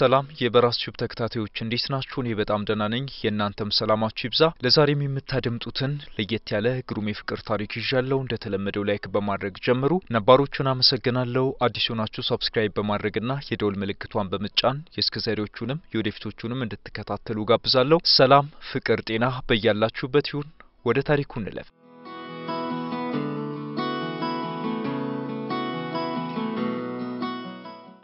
ሰላም የበራስ ዩቲዩብ ተከታታዮች እንዴት ናችሁ? እኔ በጣም ደህና ነኝ። የእናንተም ሰላማችሁ ይብዛ። ለዛሬም የምታደምጡትን ለየት ያለ ግሩም የፍቅር ታሪክ ይዣለሁ። እንደተለመደው ላይክ በማድረግ ጀምሩ። ነባሮቹን አመሰግናለሁ። አዲሱ ሆናችሁ ሰብስክራይብ በማድረግና የደውል ምልክቷን በመጫን የእስከዛሬዎቹንም የወደፊቶቹንም እንድትከታተሉ ጋብዛለሁ። ሰላም፣ ፍቅር፣ ጤና በያላችሁበት ይሁን። ወደ ታሪኩ እንለፍ።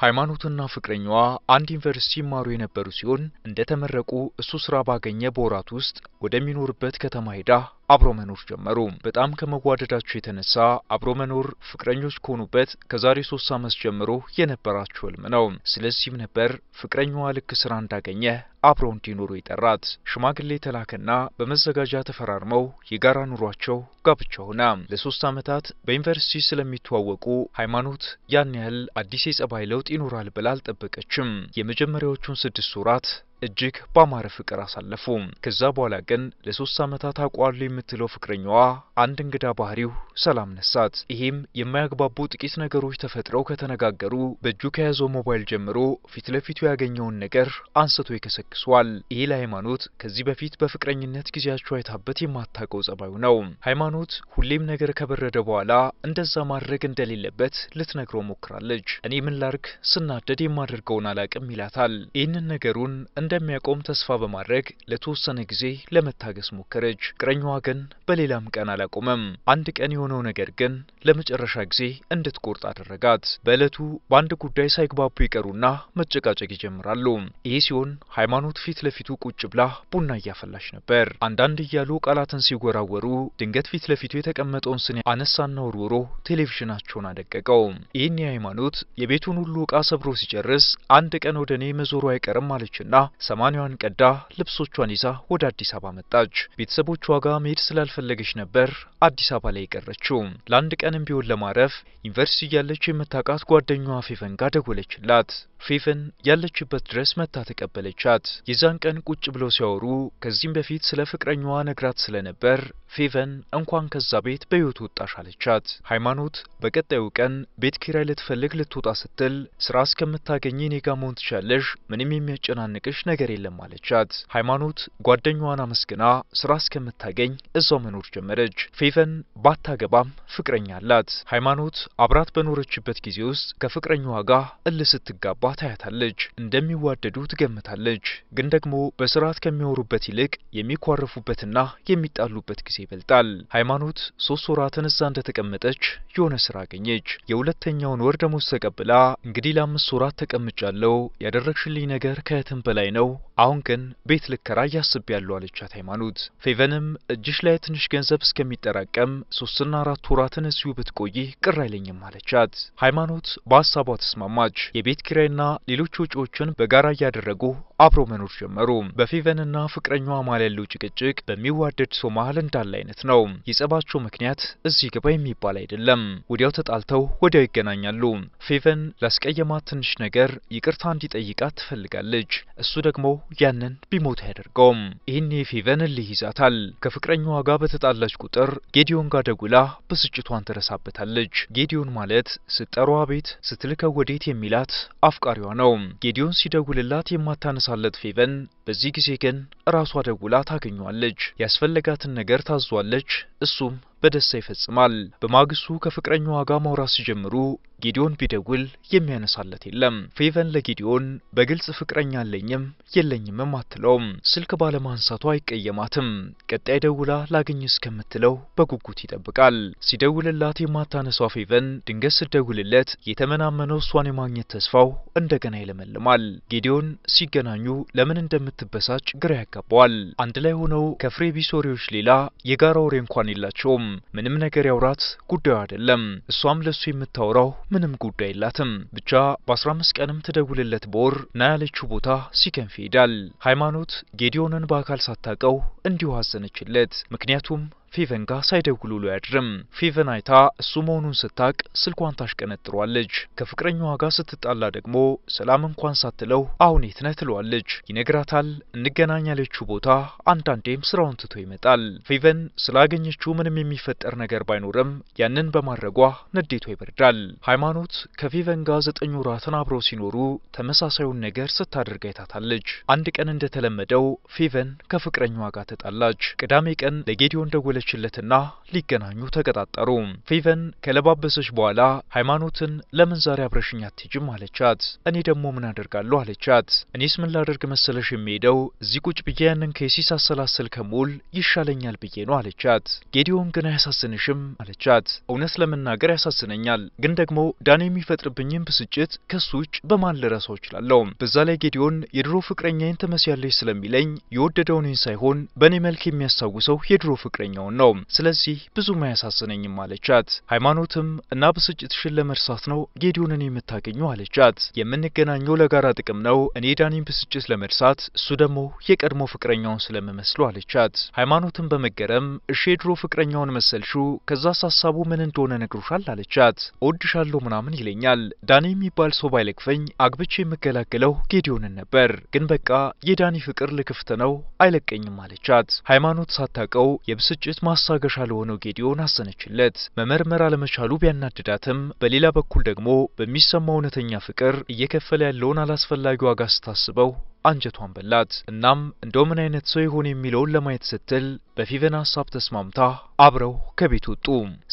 ሃይማኖትና ፍቅረኛዋ አንድ ዩኒቨርሲቲ ይማሩ የነበሩ ሲሆን እንደተመረቁ እሱ ስራ ባገኘ በወራት ውስጥ ወደሚኖርበት ከተማ ሄዳ አብሮ መኖር ጀመሩ። በጣም ከመዋደዳቸው የተነሳ አብሮ መኖር ፍቅረኞች ከሆኑበት ከዛሬ ሶስት ዓመት ጀምሮ የነበራቸው ህልም ነው። ስለዚህም ነበር ፍቅረኛዋ ልክ ስራ እንዳገኘ አብረው እንዲኖሩ የጠራት። ሽማግሌ ተላከና በመዘጋጃ ተፈራርመው የጋራ ኑሯቸው ጋብቻ ሆነ። ለሶስት ዓመታት በዩኒቨርሲቲ ስለሚተዋወቁ ሃይማኖት ያን ያህል አዲስ የጸባይ ለውጥ ይኖራል ብላ አልጠበቀችም። የመጀመሪያዎቹን ስድስት ወራት እጅግ በአማረ ፍቅር አሳለፉ። ከዛ በኋላ ግን ለሶስት ዓመታት አቋሉ የምትለው ፍቅረኛዋ አንድ እንግዳ ባህሪው ሰላም ነሳት። ይህም የማያግባቡ ጥቂት ነገሮች ተፈጥረው ከተነጋገሩ በእጁ ከያዘው ሞባይል ጀምሮ ፊት ለፊቱ ያገኘውን ነገር አንስቶ ይከሰክሷል። ይሄ ለሃይማኖት ከዚህ በፊት በፍቅረኝነት ጊዜያቸው አይታበት የማታውቀው ጸባዩ ነው። ሃይማኖት ሁሌም ነገር ከበረደ በኋላ እንደዛ ማድረግ እንደሌለበት ልትነግረው ሞክራለች። እኔ ምን ላርግ ስናደድ የማደርገውን አላቅም ይላታል። ይህንን ነገሩን እንደ እንደሚያቆም ተስፋ በማድረግ ለተወሰነ ጊዜ ለመታገስ ሞከረች። ቅረኛዋ ግን በሌላም ቀን አላቆመም። አንድ ቀን የሆነው ነገር ግን ለመጨረሻ ጊዜ እንድትቆርጥ አደረጋት። በዕለቱ በአንድ ጉዳይ ሳይግባቡ ይቀሩና መጨቃጨቅ ይጀምራሉ። ይህ ሲሆን ሃይማኖት ፊት ለፊቱ ቁጭ ብላ ቡና እያፈላች ነበር። አንዳንድ እያሉ ቃላትን ሲወራወሩ ድንገት ፊት ለፊቱ የተቀመጠውን ስኒ አነሳና ወርውሮ ቴሌቪዥናቸውን አደቀቀው። ይህን የሃይማኖት የቤቱን ሁሉ ዕቃ ሰብሮ ሲጨርስ አንድ ቀን ወደ እኔ መዞሩ አይቀርም አለችና ሰማኒዋን ቀዳ ልብሶቿን ይዛ ወደ አዲስ አበባ መጣች። ቤተሰቦቿ ጋር መሄድ ስላልፈለገች ነበር አዲስ አበባ ላይ የቀረችው። ለአንድ ቀንም ቢሆን ለማረፍ ዩኒቨርሲቲ እያለች የምታውቃት ጓደኛዋ ፌፈን ጋር ደወለችላት። ፌፈን ያለችበት ድረስ መታ ተቀበለቻት። የዛን ቀን ቁጭ ብለው ሲያወሩ ከዚህም በፊት ስለ ፍቅረኛዋ ነግራት ስለነበር ፌቨን እንኳን ከዛ ቤት በሕይወት ወጣሽ አለቻት። ሃይማኖት በቀጣዩ ቀን ቤት ኪራይ ልትፈልግ ልትወጣ ስትል ስራ እስከምታገኝ እኔ ጋ መሆን ትቻለሽ፣ ምንም የሚያጨናንቅሽ ነገር የለም አለቻት። ሃይማኖት ጓደኛዋን አመስግና ስራ እስከምታገኝ እዛው መኖር ጀመረች። ፌቨን ባታገባም ፍቅረኛ አላት። ሃይማኖት አብራት በኖረችበት ጊዜ ውስጥ ከፍቅረኛዋ ጋር እል ስትጋባ ታያታለች። እንደሚዋደዱ ትገምታለች። ግን ደግሞ በስርዓት ከሚያወሩበት ይልቅ የሚኳረፉበትና የሚጣሉበት ጊዜ ይበልጣል። ሃይማኖት ሶስት ወራትን እዛ እንደተቀመጠች የሆነ ስራ አገኘች። የሁለተኛውን ወር ደሞዝ ተቀብላ እንግዲህ ለአምስት ወራት ተቀምጫለው ያደረግሽልኝ ነገር ከየትም በላይ ነው። አሁን ግን ቤት እያስብ ያሉ አለቻት ሃይማኖት። ፌቨንም እጅሽ ላይ ትንሽ ገንዘብ እስከሚጠራቀም ሶስትና አራት ወራትን እዚሁ ብትቆይ ቅር አይለኝም አለቻት። ሃይማኖት በሀሳቧ ተስማማች። የቤት ኪራይና ሌሎች ወጪዎችን በጋራ እያደረጉ አብሮ መኖር ጀመሩ። በፌቨንና ፍቅረኛዋ መሃል ያለው ጭቅጭቅ በሚዋደድ ሰው መሃል እንዳለ አይነት ነው። የጸባቸው ምክንያት እዚህ ግባ የሚባል አይደለም። ወዲያው ተጣልተው ወዲያው ይገናኛሉ። ፌቨን ላስቀየማት ትንሽ ነገር ይቅርታ እንዲጠይቃት ትፈልጋለች። እሱ ደግሞ ያንን ቢሞት አያደርገውም። ይህን ፌቨን እልህ ይዛታል። ከፍቅረኛዋ ጋር በተጣላች ቁጥር ጌዲዮን ጋር ደጉላ ብስጭቷን ትረሳበታለች። ጌዲዮን ማለት ስጠሯ ቤት ስትልከው ወዴት የሚላት አፍቃሪዋ ነው። ጌዲዮን ሲደውልላት የማታነሳለት ፌቨን በዚህ ጊዜ ግን ራሷ ደጉላ ታገኘዋለች። ያስፈለጋትን ነገር ታዟለች። እሱም በደስታ ይፈጽማል። በማግስቱ ከፍቅረኛዋ ጋር ማውራት ሲጀምሩ ጌዲዮን ቢደውል የሚያነሳለት የለም። ፌቨን ለጌዲዮን በግልጽ ፍቅረኛ አለኝም የለኝምም አትለውም። ስልክ ባለማንሳቱ አይቀየማትም። ቀጣይ ደውላ ላገኝ እስከምትለው በጉጉት ይጠብቃል። ሲደውልላት የማታነሳው ፌቨን ድንገት ስደውልለት የተመናመነው እሷን የማግኘት ተስፋው እንደገና ይለመልማል። ጌዲዮን ሲገናኙ ለምን እንደምትበሳጭ ግራ ያጋባዋል። አንድ ላይ ሆነው ከፍሬ ቢሶሪዎች ሌላ የጋራ ወሬ እንኳን የላቸውም። ምንም ነገር ያውራት ጉዳዩ አይደለም። እሷም ለሱ የምታወራው ምንም ጉዳይ የላትም። ብቻ በ15 ቀንም ትደውልለት በወር ና ያለችው ቦታ ሲከንፍ ይሄዳል። ሃይማኖት ጌዲዮንን በአካል ሳታቀው እንዲሁ አዘነችለት። ምክንያቱም ፌቨን ጋር ሳይደውል ውሎ አያድርም። ፌቨን አይታ እሱ መሆኑን ስታቅ ስልኳን ታሽቀነጥሯለች። ከፍቅረኛዋ ጋር ስትጣላ ደግሞ ሰላም እንኳን ሳትለው አሁን የት ነህ ትለዋለች። ይነግራታል። እንገናኝ ያለችው ቦታ አንዳንዴም ስራውን ትቶ ይመጣል። ፌቨን ስላገኘችው ምንም የሚፈጠር ነገር ባይኖርም ያንን በማድረጓ ንዴቷ ይበርዳል። ሃይማኖት ከፌቨን ጋር ዘጠኝ ወራትን አብረው ሲኖሩ ተመሳሳዩን ነገር ስታደርግ አይታታለች። አንድ ቀን እንደተለመደው ፌቨን ከፍቅረኛዋ ጋር ተጣላች። ቅዳሜ ቀን ለጌዲዮን ደወለች አቀረበችለትና ሊገናኙ ተቀጣጠሩ። ፌቨን ከለባበሰች በኋላ ሃይማኖትን ለምን ዛሬ አብረሽኝ አትሄጂም አለቻት። እኔ ደግሞ ምን አደርጋለሁ አለቻት። እኔስ ምን ላደርግ መሰለሽ የሚሄደው እዚህ ቁጭ ብዬ ያንን ከሲ ሳሰላሰል ከሞል ይሻለኛል ብዬ ነው አለቻት። ጌዲዮን ግን አያሳስንሽም አለቻት። እውነት ለመናገር ያሳስነኛል፣ ግን ደግሞ ዳኔ የሚፈጥርብኝን ብስጭት ከሱ ውጭ በማን ልረሳው እችላለሁ? በዛ ላይ ጌዲዮን የድሮ ፍቅረኛዬን ትመስያለሽ ስለሚለኝ የወደደውን ሳይሆን በእኔ መልክ የሚያስታውሰው የድሮ ፍቅረኛውን መሆን ነው። ስለዚህ ብዙም አያሳዝነኝም አለቻት። ሃይማኖትም እና ብስጭትሽን ለመርሳት ነው ጌዲዮንን የምታገኙ አለቻት። የምንገናኘው ለጋራ ጥቅም ነው። እኔ ዳኒን ብስጭት ለመርሳት፣ እሱ ደግሞ የቀድሞ ፍቅረኛውን ስለምመስሉ አለቻት። ሃይማኖትን በመገረም እሺ የድሮ ፍቅረኛውን መሰልሽው፣ ከዛስ ሀሳቡ ምን እንደሆነ ነግሮሻል አለቻት። እወድሻለሁ ምናምን ይለኛል ዳኒ የሚባል ሰው ባይለቅፈኝ አግብቼ የምገላገለው ጌዲዮንን ነበር፣ ግን በቃ የዳኒ ፍቅር ልክፍት ነው አይለቀኝም አለቻት። ሃይማኖት ሳታቀው የብስጭት ማሳገሻ ለሆነው ጌዲዮን አሰነችለት። መመርመር አለመቻሉ ቢያናድዳትም በሌላ በኩል ደግሞ በሚሰማው እውነተኛ ፍቅር እየከፈለ ያለውን አላስፈላጊ ዋጋ ስታስበው አንጀቷን በላት። እናም እንደው ምን አይነት ሰው ይሆን የሚለውን ለማየት ስትል በፊቨን ሀሳብ ተስማምታ አብረው ከቤት ወጡ።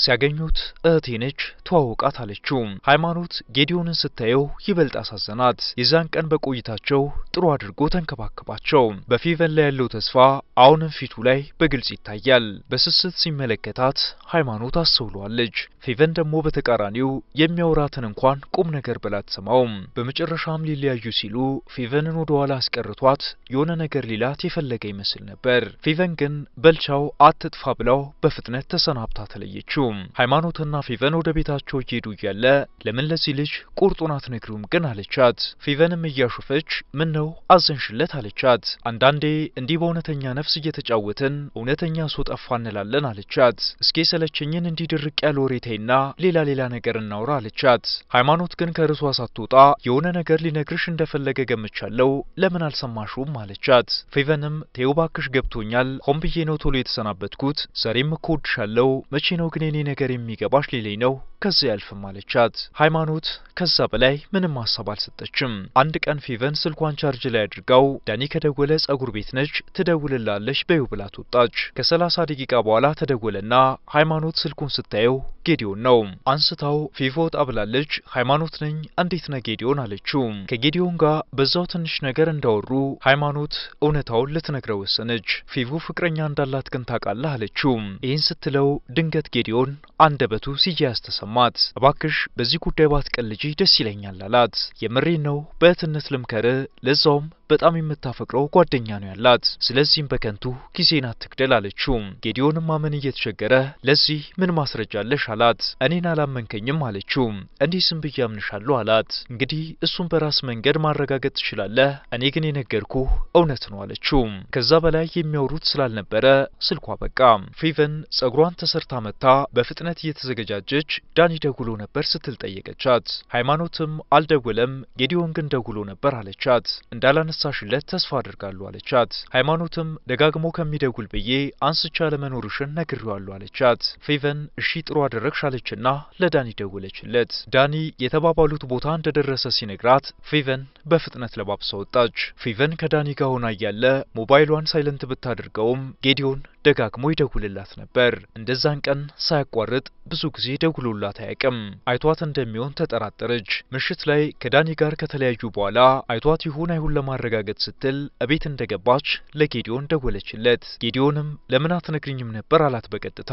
ሲያገኙት እህቴ ነች ተዋውቃት አለችው። ሃይማኖት ጌዲዮንን ስታየው ይበልጥ አሳዘናት። የዛን ቀን በቆይታቸው ጥሩ አድርጎ ተንከባከባቸው። በፊቨን ላይ ያለው ተስፋ አሁንም ፊቱ ላይ በግልጽ ይታያል። በስስት ሲመለከታት ሃይማኖት አስተውለዋለች። ፊቨን ደግሞ በተቃራኒው የሚያወራትን እንኳን ቁም ነገር ብላ አትሰማውም። በመጨረሻም ሊለያዩ ሲሉ ፊቨንን ወደ ኋላ አስቀርቷት የሆነ ነገር ሊላት የፈለገ ይመስል ነበር። ፊቨን ግን በልቻው አትጥፋ ብለው በፍጥነት ተሰናብታ ተለየችው። ሃይማኖትና ፊቨን ወደ ቤታቸው እየሄዱ እያለ ለምን ለዚህ ልጅ ቁርጡን አትነግሪውም ግን አለቻት። ፊቨንም እያሾፈች ምን ነው አዘንሽለት አለቻት። አንዳንዴ እንዲህ በእውነተኛ ነፍስ እየተጫወትን እውነተኛ ሰው ጠፋ እንላለን አለቻት። እስኪ ሰለቸኝን እንዲህ ድርቅ ያለ ወሬታይና ሌላ ሌላ ነገር እናውራ አለቻት። ሃይማኖት ግን ከርሷ ሳትወጣ የሆነ ነገር ሊነግርሽ እንደፈለገ ገምቻለው ለምን አልሰማሽውም አለቻት። ፌቨንም ቴዮባክሽ ገብቶኛል፣ ሆን ብዬ ነው ቶሎ የተሰናበትኩት። ዛሬም እኮ ወድሻለሁ፣ መቼ ነው ግን የኔ ነገር የሚገባሽ ሌለኝ ነው ከዚህ ያልፍም አለቻት። ሃይማኖት ከዛ በላይ ምንም ሀሳብ አልሰጠችም። አንድ ቀን ፌቨን ስልኳን ቻርጅ ላይ አድርጋው ዳኒ ከደወለ ጸጉር ቤት ነች ትደውልላለች በዩ ብላት ወጣች። ከሰላሳ ደቂቃ በኋላ ተደወለና ሃይማኖት ስልኩን ስታየው ጌዲዮን ነው። አንስታው ፊቮ ወጣ ብላለች። ሃይማኖት ነኝ እንዴት ነ ጌዲዮን አለችው። ከጌዲዮን ጋር በዛው ትንሽ ነገር እንዳወሩ ሃይማኖት እውነታውን ልትነግረ ወሰነች። ፊቡ ፍቅረኛ እንዳላት ግን ታውቃለህ አለችው። ይህን ስትለው ድንገት ጌዲዮን አንደበቱ ሲያያዝ ተሰማት። እባክሽ በዚህ ጉዳይ ባትቀልጂ ደስ ይለኛል አላት። የምሬ ነው በእህትነት ልምከር፣ ለዛውም በጣም የምታፈቅረው ጓደኛ ነው ያላት። ስለዚህም በከንቱ ጊዜን አትግደል አለችው። ጌዲዮንም ማመን እየተቸገረ ለዚህ ምን ማስረጃ አለሽ አላት። እኔን አላመንከኝም አለችው። እንዲህ ስም ብዬ አምንሻለሁ አላት። እንግዲህ እሱን በራስ መንገድ ማረጋገጥ ትችላለህ፣ እኔ ግን የነገርኩህ እውነት ነው አለችው። ከዛ በላይ የሚያወሩት ስላልነበረ ስልኳ በቃ። ፌቨን ጸጉሯን ተሰርታ መታ በፍጥነት እየተዘገጃጀች ዳኒ ደውሎ ነበር ስትል ጠየቀቻት። ሃይማኖትም አልደውለም ጌዲዮን ግን ደውሎ ነበር አለቻት። እንዳላነ አነሳሽለት ተስፋ አድርጋለሁ አለቻት። ሃይማኖትም ደጋግሞ ከሚደጉል ብዬ አንስቻ ለመኖርሽን ነግሬዋለሁ አለቻት። ፌቨን እሺ ጥሩ አደረግሽ አለችና ለዳኒ ደወለችለት። ዳኒ የተባባሉት ቦታ እንደደረሰ ሲነግራት ፌቨን በፍጥነት ለባብሳ ወጣች። ፌቨን ከዳኒ ጋር ሆና እያለ ሞባይሏን ሳይለንት ብታደርገውም ጌዲዮን ደጋግሞ ይደውልላት ነበር። እንደዛን ቀን ሳያቋርጥ ብዙ ጊዜ ደውሎላት አያውቅም። አይቷት እንደሚሆን ተጠራጠረች። ምሽት ላይ ከዳኒ ጋር ከተለያዩ በኋላ አይቷት ይሁን አይሁን ለማረጋገጥ ስትል እቤት እንደገባች ለጌዲዮን ደወለችለት። ጌዲዮንም ለምን አትነግሪኝም ነበር አላት በቀጥታ።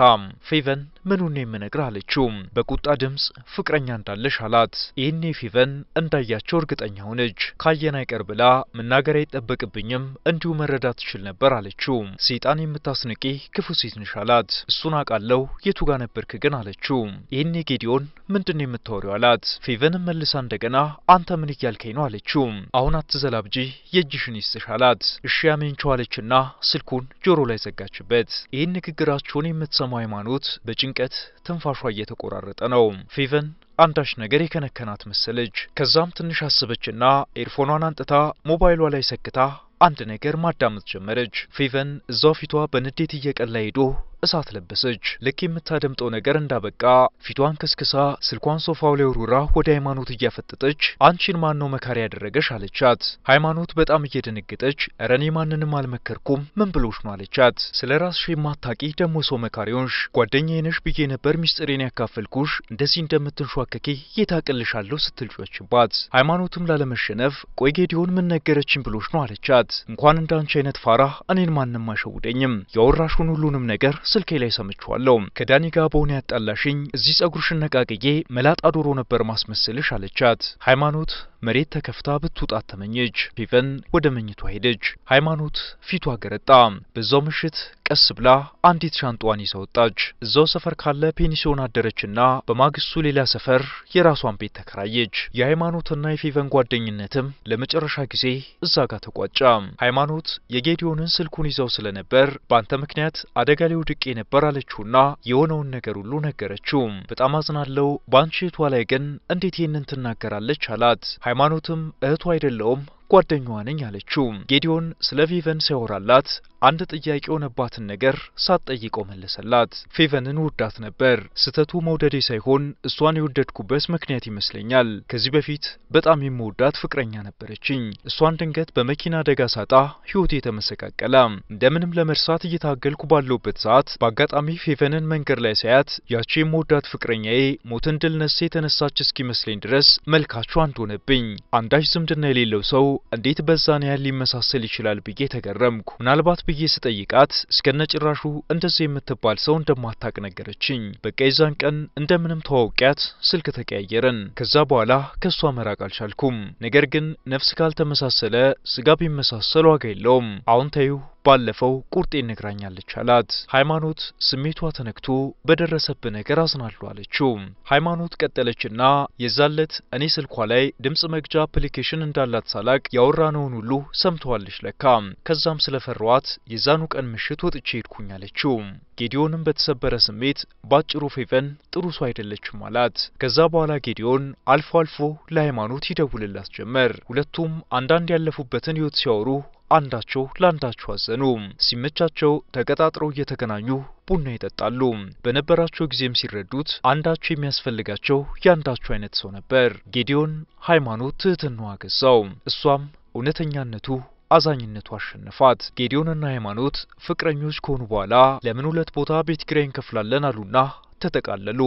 ፌቨን ምኑን የምነግር አለችው። በቁጣ ድምፅ ፍቅረኛ እንዳለሽ አላት። ይህኔ ፌቨን እንዳያቸው እርግጠኛ ሆነች። ካየን አይቀር ብላ መናገር አይጠበቅብኝም እንዲሁ መረዳት ትችል ነበር አለችው። ሰይጣን የምታስንቅ ጥያቄ ክፉ ሴት ንሻላት። እሱን አውቃለሁ የቱ ጋር ነበርክ ግን አለችው። ይህኔ ጌዲዮን ምንድን የምታወሪው አላት። ፌቨንም መልሳ እንደገና አንተ ምን እያልከኝ ነው አለችው። አሁን አትዘላብጂ የእጅሽን ይስጥሽ አላት። እሺ ያመንቸው አለችና ስልኩን ጆሮ ላይ ዘጋችበት። ይህን ንግግራቸውን የምትሰማው ሃይማኖት በጭንቀት ትንፋሿ እየተቆራረጠ ነው። ፌቨን አንዳች ነገር የከነከናት መሰለች። ከዛም ትንሽ አስበችና ኤርፎኗን አንጥታ ሞባይሏ ላይ ሰክታ አንድ ነገር ማዳመጥ ጀመረች። ፌቨን እዛው ፊቷ በንዴት እየቀላ ሄዶ እሳት ለበሰች። ልክ የምታደምጠው ነገር እንዳበቃ ፊቷን ከስክሳ ስልኳን ሶፋው ላይ ውርውራ ወደ ሃይማኖት እያፈጠጠች አንቺን ማን ነው መካሪ ያደረገሽ አለቻት። ሃይማኖት በጣም እየደነገጠች እረ እኔ ማንንም አልመከርኩም ምን ብሎሽ ነው አለቻት። ስለ ራስሽ የማታቂ ደግሞ ሰው መካሪዎች ጓደኛዬ ነሽ ብዬ ነበር ሚስጥሬን ያካፈልኩሽ እንደዚህ እንደምትንሸዋከኪ የታቅልሻለሁ ስትል ጮችባት። ሃይማኖትም ላለመሸነፍ ቆይ ጌዲዮን ምን ነገረችን ብሎሽ ነው አለቻት። እንኳን እንዳንቺ አይነት ፋራ እኔን ማንም አይሸውደኝም ያወራሹን ሁሉንም ነገር ስልኬ ላይ ሰምቼዋለሁ። ከዳኒ ጋር በሆነ ያጣላሽኝ እዚህ ጸጉርሽን ነቃቅዬ መላጣ ዶሮ ነበር ማስመስልሽ አለቻት። ሃይማኖት መሬት ተከፍታ ብትውጣት ተመኘች። ፌቨን ወደ መኝቷ ሄደች። ሃይማኖት ፊቷ ገረጣ። በዛው ምሽት ቀስ ብላ አንዲት ሻንጧን ይዛ ወጣች። እዛው ሰፈር ካለ ፔንሲዮን አደረችና በማግስቱ ሌላ ሰፈር የራሷን ቤት ተከራየች። የሃይማኖትና የፌቨን ጓደኝነትም ለመጨረሻ ጊዜ እዛ ጋር ተቋጫ። ሃይማኖት የጌዲዮንን ስልኩን ይዘው ስለነበር በአንተ ምክንያት አደጋ ላይ ድቄ ነበር አለችውና የሆነውን ነገር ሁሉ ነገረችው። በጣም አዝናለው፣ በአንቺቷ ላይ ግን እንዴት ይህንን ትናገራለች አላት። ሃይማኖትም እህቱ አይደለውም ጓደኛዋ ነኝ አለችው። ጌዲዮን ስለ ቪቨን ሲያወራላት አንድ ጥያቄ የሆነባትን ነገር ሳትጠይቀው መለሰላት። ፌቨንን ውዳት ነበር። ስህተቱ መውደዴ ሳይሆን እሷን የወደድኩበት ምክንያት ይመስለኛል። ከዚህ በፊት በጣም የምወዳት ፍቅረኛ ነበረችኝ። እሷን ድንገት በመኪና አደጋ ሳጣ ህይወት የተመሰቃቀለ። እንደምንም ለመርሳት እየታገልኩ ባለውበት ሰዓት በአጋጣሚ ፌቨንን መንገድ ላይ ሳያት ያቺ የምወዳት ፍቅረኛዬ ሞትን ድል ነስታ የተነሳች እስኪመስለኝ ድረስ መልካቸው አንድ ሆነብኝ። አንዳች ዝምድና የሌለው ሰው እንዴት በዛን ያህል ሊመሳሰል ይችላል ብዬ ተገረምኩ። ምናልባት ብዬ ስጠይቃት እስከነጭራሹ እንደዚህ የምትባል ሰው እንደማታቅ ነገረችኝ። በቃ የዛን ቀን እንደምንም ተዋውቂያት ስልክ ተቀያየረን ከዛ በኋላ ከእሷ መራቅ አልቻልኩም። ነገር ግን ነፍስ ካልተመሳሰለ ስጋ ቢመሳሰል ዋጋ የለውም። አሁን ተይው ባለፈው ቁርጤ ነግራኛለች አላት። ሃይማኖት ስሜቷ ተነክቶ በደረሰብ ነገር አዝናለሁ አለችው። ሃይማኖት ቀጠለችና የዛለት እኔ ስልኳ ላይ ድምፅ መግጃ አፕሊኬሽን እንዳላት ሳላቅ ያወራነውን ሁሉ ሰምተዋለች ለካ። ከዛም ስለፈሯት የዛኑ ቀን ምሽት ወጥቼ ሄድኩኝ አለችው። ጌዲዮንም በተሰበረ ስሜት ባጭሩ ፌቨን ጥሩ ሰው አይደለችም አላት። ከዛ በኋላ ጌዲዮን አልፎ አልፎ ለሃይማኖት ይደውልላት ጀመር። ሁለቱም አንዳንድ ያለፉበትን ህይወት ሲያወሩ አንዳቸው ለአንዳቸው አዘኑ። ሲመቻቸው ተቀጣጥረው እየተገናኙ ቡና ይጠጣሉ። በነበራቸው ጊዜም ሲረዱት አንዳቸው የሚያስፈልጋቸው የአንዳቸው አይነት ሰው ነበር። ጌዲዮን ሃይማኖት ትህትናዋ ገዛው፣ እሷም እውነተኛነቱ አዛኝነቱ አሸነፋት። ጌዲዮንና ሃይማኖት ፍቅረኞች ከሆኑ በኋላ ለምን ሁለት ቦታ ቤት ኪራይ እንከፍላለን አሉና ተጠቃለሉ።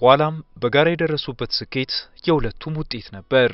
በኋላም በጋራ የደረሱበት ስኬት የሁለቱም ውጤት ነበር።